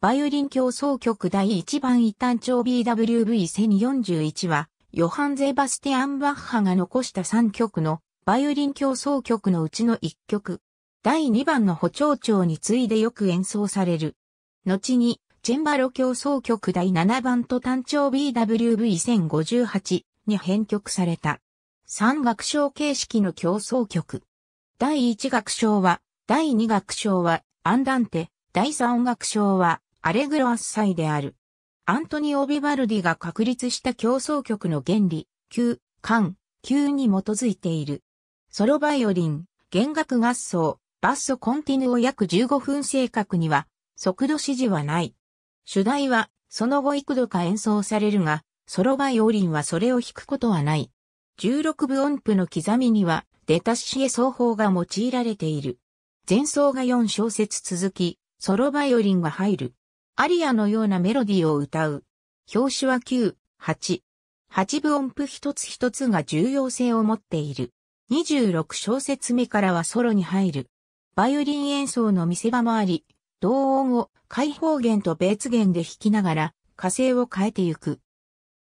バイオリン競争曲第1番一単調 BWV1041 は、ヨハン・ゼバスティアン・バッハが残した3曲のバイオリン競争曲のうちの1曲。第2番の補聴調に次いでよく演奏される。後に、チェンバロ競争曲第7番と単調 BWV1058 に編曲された。3楽章形式の競争曲。第1楽章は、第2楽章は、アンダンテ、第3楽章は、アレグロアサ祭である。アントニオ・ビバルディが確立した競争曲の原理、旧、間、旧に基づいている。ソロバイオリン、弦楽合奏、バッソコンティヌを約15分正確には、速度指示はない。主題は、その後幾度か演奏されるが、ソロバイオリンはそれを弾くことはない。16分音符の刻みには、デタッシエ奏法が用いられている。前奏が4小節続き、ソロバイオリンが入る。アリアのようなメロディーを歌う。表紙は9、8。8部音符一つ一つが重要性を持っている。26小節目からはソロに入る。バイオリン演奏の見せ場もあり、同音を開放弦と別弦で弾きながら、火星を変えてゆく。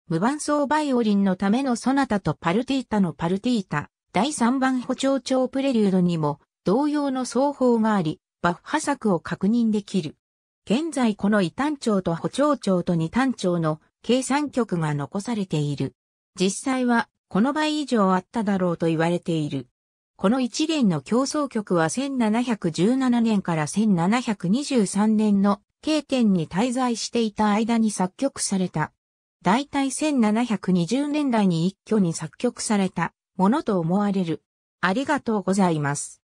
無伴奏バイオリンのためのソナタとパルティータのパルティータ、第3番補聴調プレリュードにも、同様の奏法があり、バッハ作を確認できる。現在この異端町と補聴町と二端町の計算局が残されている。実際はこの倍以上あっただろうと言われている。この一連の競争局は1717年から1723年の経典に滞在していた間に作曲された。大体1720年代に一挙に作曲されたものと思われる。ありがとうございます。